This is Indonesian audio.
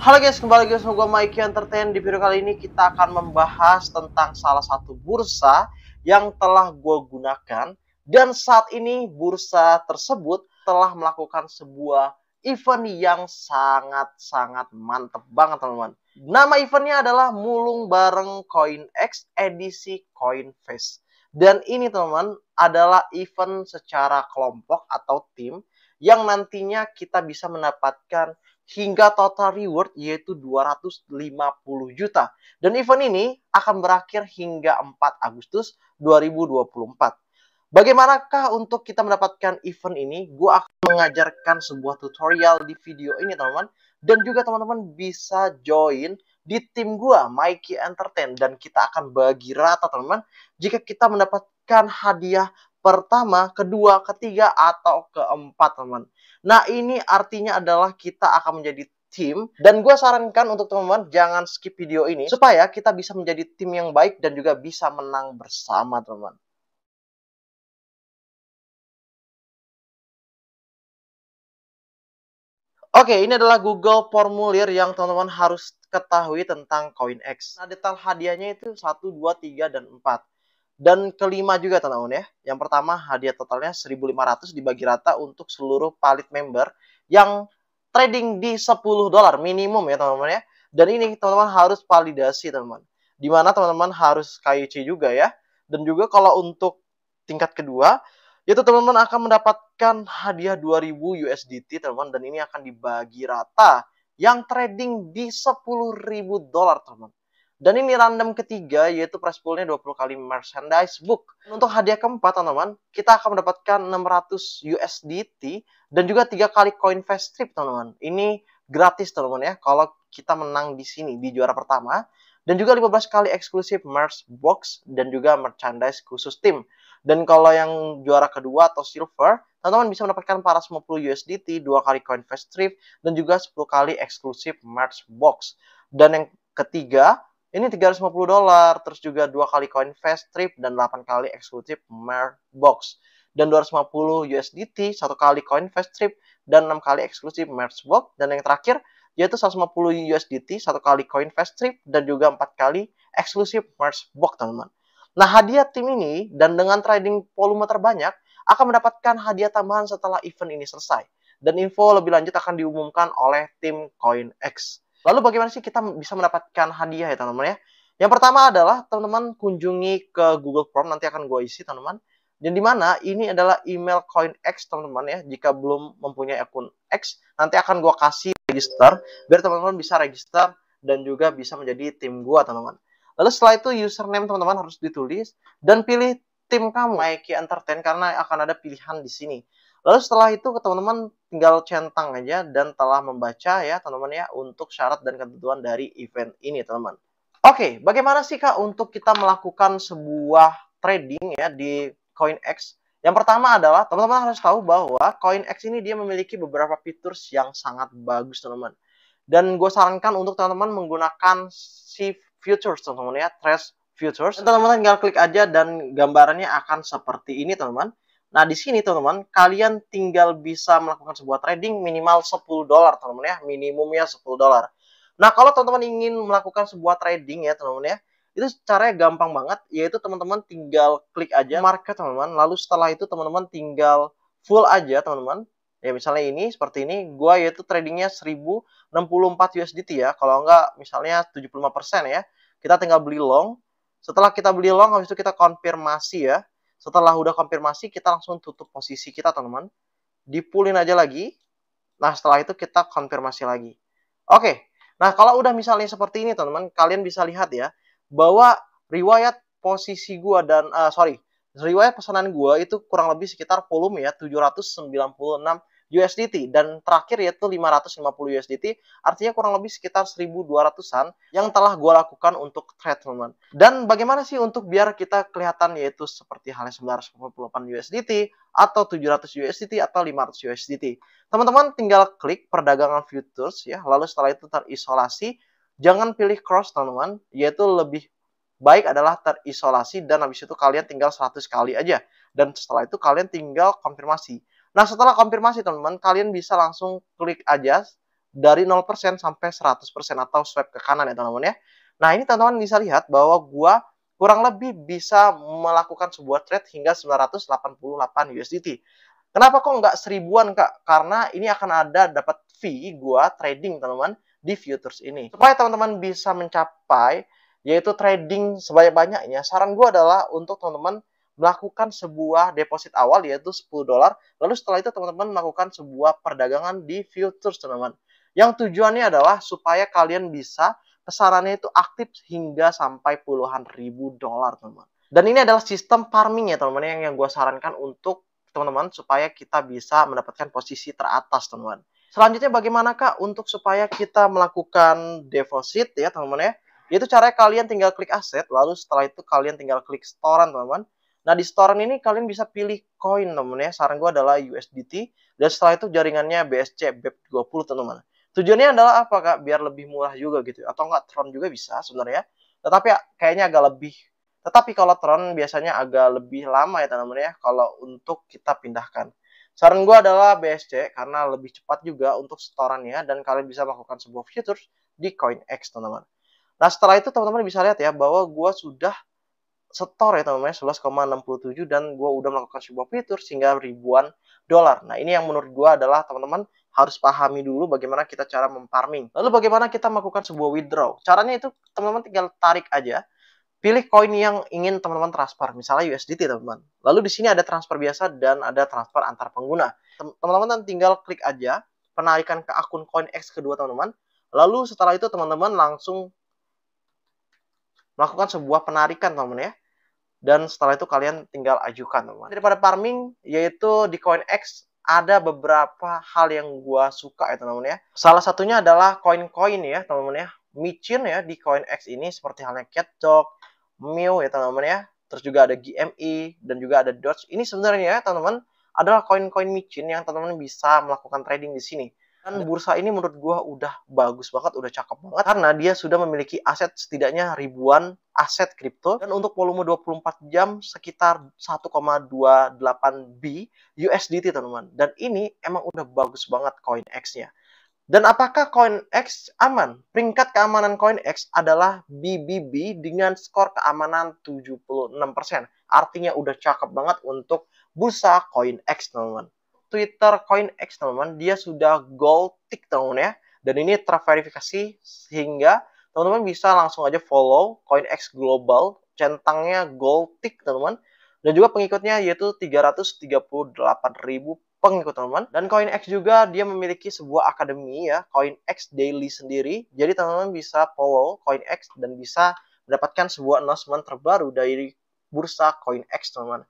Halo guys, kembali lagi sama gue Mikey Entertain. Di video kali ini kita akan membahas tentang salah satu bursa yang telah gue gunakan dan saat ini bursa tersebut telah melakukan sebuah event yang sangat-sangat mantep banget teman-teman. Nama eventnya adalah Mulung Bareng Coin X edisi Coin Fest. Dan ini teman-teman adalah event secara kelompok atau tim yang nantinya kita bisa mendapatkan hingga total reward yaitu 250 juta. Dan event ini akan berakhir hingga 4 Agustus 2024. Bagaimanakah untuk kita mendapatkan event ini? Gue akan mengajarkan sebuah tutorial di video ini teman-teman. Dan juga teman-teman bisa join di tim gue, Mikey Entertain. Dan kita akan bagi rata teman-teman. Jika kita mendapatkan hadiah pertama, kedua, ketiga, atau keempat, teman. Nah, ini artinya adalah kita akan menjadi tim dan gue sarankan untuk teman-teman jangan skip video ini supaya kita bisa menjadi tim yang baik dan juga bisa menang bersama teman-teman. Oke, ini adalah Google formulir yang teman-teman harus ketahui tentang X. Nah, detail hadiahnya itu 1, 2, 3, dan 4. Dan kelima juga teman-teman ya. Yang pertama hadiah totalnya 1.500 dibagi rata untuk seluruh Palit member yang trading di 10 dolar minimum ya teman-teman ya. Dan ini teman-teman harus validasi teman-teman. Dimana teman-teman harus KYC juga ya. Dan juga kalau untuk tingkat kedua yaitu teman-teman akan mendapatkan hadiah 2000 USDT teman-teman dan ini akan dibagi rata yang trading di 10.000 dolar teman-teman. Dan ini random ketiga yaitu press poolnya 20 kali merchandise book. Untuk hadiah keempat teman-teman, kita akan mendapatkan 600 USDT dan juga tiga kali coin fast trip teman-teman. Ini gratis teman-teman ya kalau kita menang di sini di juara pertama dan juga 15 kali eksklusif merch box dan juga merchandise khusus tim. Dan kalau yang juara kedua atau silver, teman-teman bisa mendapatkan paras 50 USDT, dua kali coin fast trip dan juga 10 kali eksklusif merch box. Dan yang ketiga, ini 350 dolar, terus juga dua kali coin fast trip dan 8 kali eksklusif merch Box. Dan 250 USDT, satu kali coin fast trip dan 6 kali eksklusif merch Box. Dan yang terakhir, yaitu 150 USDT, satu kali coin fast trip dan juga 4 kali eksklusif merch Box, teman-teman. Nah, hadiah tim ini dan dengan trading volume terbanyak akan mendapatkan hadiah tambahan setelah event ini selesai. Dan info lebih lanjut akan diumumkan oleh tim CoinX. Lalu bagaimana sih kita bisa mendapatkan hadiah ya teman-teman ya? Yang pertama adalah teman-teman kunjungi ke Google Form nanti akan gue isi teman-teman. Dan di mana ini adalah email Coin X teman-teman ya. Jika belum mempunyai akun X, nanti akan gue kasih register biar teman-teman bisa register dan juga bisa menjadi tim gue teman-teman. Lalu setelah itu username teman-teman harus ditulis dan pilih tim kamu Mikey Entertain karena akan ada pilihan di sini. Lalu setelah itu teman-teman tinggal centang aja dan telah membaca ya teman-teman ya untuk syarat dan ketentuan dari event ini teman-teman. Oke, bagaimana sih Kak untuk kita melakukan sebuah trading ya di CoinX? Yang pertama adalah teman-teman harus tahu bahwa CoinX ini dia memiliki beberapa fitur yang sangat bagus teman-teman. Dan gue sarankan untuk teman-teman menggunakan si futures teman-teman ya, trace futures. Teman-teman tinggal klik aja dan gambarannya akan seperti ini teman-teman. Nah, di sini teman-teman, kalian tinggal bisa melakukan sebuah trading minimal 10 dolar, teman-teman ya. Minimumnya 10 dolar. Nah, kalau teman-teman ingin melakukan sebuah trading ya, teman-teman ya, itu caranya gampang banget, yaitu teman-teman tinggal klik aja market, teman-teman. Lalu setelah itu teman-teman tinggal full aja, teman-teman. Ya, misalnya ini, seperti ini, gua yaitu tradingnya 1064 USDT ya. Kalau enggak, misalnya 75% ya. Kita tinggal beli long. Setelah kita beli long, habis itu kita konfirmasi ya setelah udah konfirmasi, kita langsung tutup posisi kita, teman-teman. Dipulin aja lagi. Nah, setelah itu kita konfirmasi lagi. Oke. Nah, kalau udah misalnya seperti ini, teman-teman, kalian bisa lihat ya bahwa riwayat posisi gua dan uh, sorry, riwayat pesanan gua itu kurang lebih sekitar volume ya 796 USDT dan terakhir yaitu 550 USDT artinya kurang lebih sekitar 1200-an yang telah gue lakukan untuk trade teman dan bagaimana sih untuk biar kita kelihatan yaitu seperti halnya 998 USDT atau 700 USDT atau 500 USDT teman-teman tinggal klik perdagangan futures ya lalu setelah itu terisolasi jangan pilih cross teman-teman yaitu lebih baik adalah terisolasi dan habis itu kalian tinggal 100 kali aja dan setelah itu kalian tinggal konfirmasi Nah, setelah konfirmasi teman-teman, kalian bisa langsung klik aja dari 0% sampai 100% atau swipe ke kanan ya teman-teman ya. Nah, ini teman-teman bisa lihat bahwa gua kurang lebih bisa melakukan sebuah trade hingga 988 USDT. Kenapa kok nggak seribuan kak? Karena ini akan ada dapat fee gua trading teman-teman di futures ini. Supaya teman-teman bisa mencapai yaitu trading sebanyak-banyaknya, saran gua adalah untuk teman-teman melakukan sebuah deposit awal yaitu 10 dolar. Lalu setelah itu teman-teman melakukan sebuah perdagangan di futures teman-teman. Yang tujuannya adalah supaya kalian bisa pesarannya itu aktif hingga sampai puluhan ribu dolar teman-teman. Dan ini adalah sistem farming ya teman-teman yang, yang gue sarankan untuk teman-teman supaya kita bisa mendapatkan posisi teratas teman-teman. Selanjutnya bagaimanakah untuk supaya kita melakukan deposit ya teman-teman ya. itu caranya kalian tinggal klik aset lalu setelah itu kalian tinggal klik storan teman-teman. Nah, di store ini kalian bisa pilih koin, teman ya. Saran gue adalah USDT dan setelah itu jaringannya BSC BEP20, teman-teman. Tujuannya adalah apa, Kak? Biar lebih murah juga gitu. Atau enggak Tron juga bisa sebenarnya. Tetapi ya, kayaknya agak lebih tetapi kalau Tron biasanya agak lebih lama ya teman-teman ya kalau untuk kita pindahkan. Saran gue adalah BSC karena lebih cepat juga untuk setorannya dan kalian bisa melakukan sebuah fitur di CoinX teman-teman. Nah setelah itu teman-teman bisa lihat ya bahwa gue sudah setor ya teman-teman 11,67 dan gue udah melakukan sebuah fitur sehingga ribuan dolar. Nah ini yang menurut gue adalah teman-teman harus pahami dulu bagaimana kita cara memfarming. Lalu bagaimana kita melakukan sebuah withdraw. Caranya itu teman-teman tinggal tarik aja. Pilih koin yang ingin teman-teman transfer, misalnya USDT teman-teman. Lalu di sini ada transfer biasa dan ada transfer antar pengguna. Teman-teman tinggal klik aja penarikan ke akun koin X kedua teman-teman. Lalu setelah itu teman-teman langsung melakukan sebuah penarikan teman-teman ya dan setelah itu kalian tinggal ajukan teman. Daripada farming yaitu di X ada beberapa hal yang gua suka ya teman-teman ya. Salah satunya adalah koin-koin ya teman-teman ya. Micin ya di X ini seperti halnya Catdog, Mew ya teman-teman ya. Terus juga ada GME dan juga ada Doge. Ini sebenarnya ya teman-teman adalah koin-koin micin yang teman-teman bisa melakukan trading di sini. Dan bursa ini menurut gue udah bagus banget, udah cakep banget karena dia sudah memiliki aset setidaknya ribuan aset kripto dan untuk volume 24 jam sekitar 1,28 B USDT teman-teman. Dan ini emang udah bagus banget x nya Dan apakah X aman? Peringkat keamanan X adalah BBB dengan skor keamanan 76%. Artinya udah cakep banget untuk bursa X teman-teman. Twitter CoinX teman-teman dia sudah gold tick teman-teman ya dan ini terverifikasi sehingga teman-teman bisa langsung aja follow CoinX Global centangnya gold tick teman-teman dan juga pengikutnya yaitu 338.000 pengikut teman-teman dan CoinX juga dia memiliki sebuah akademi ya CoinX Daily sendiri jadi teman-teman bisa follow CoinX dan bisa mendapatkan sebuah announcement terbaru dari bursa CoinX teman-teman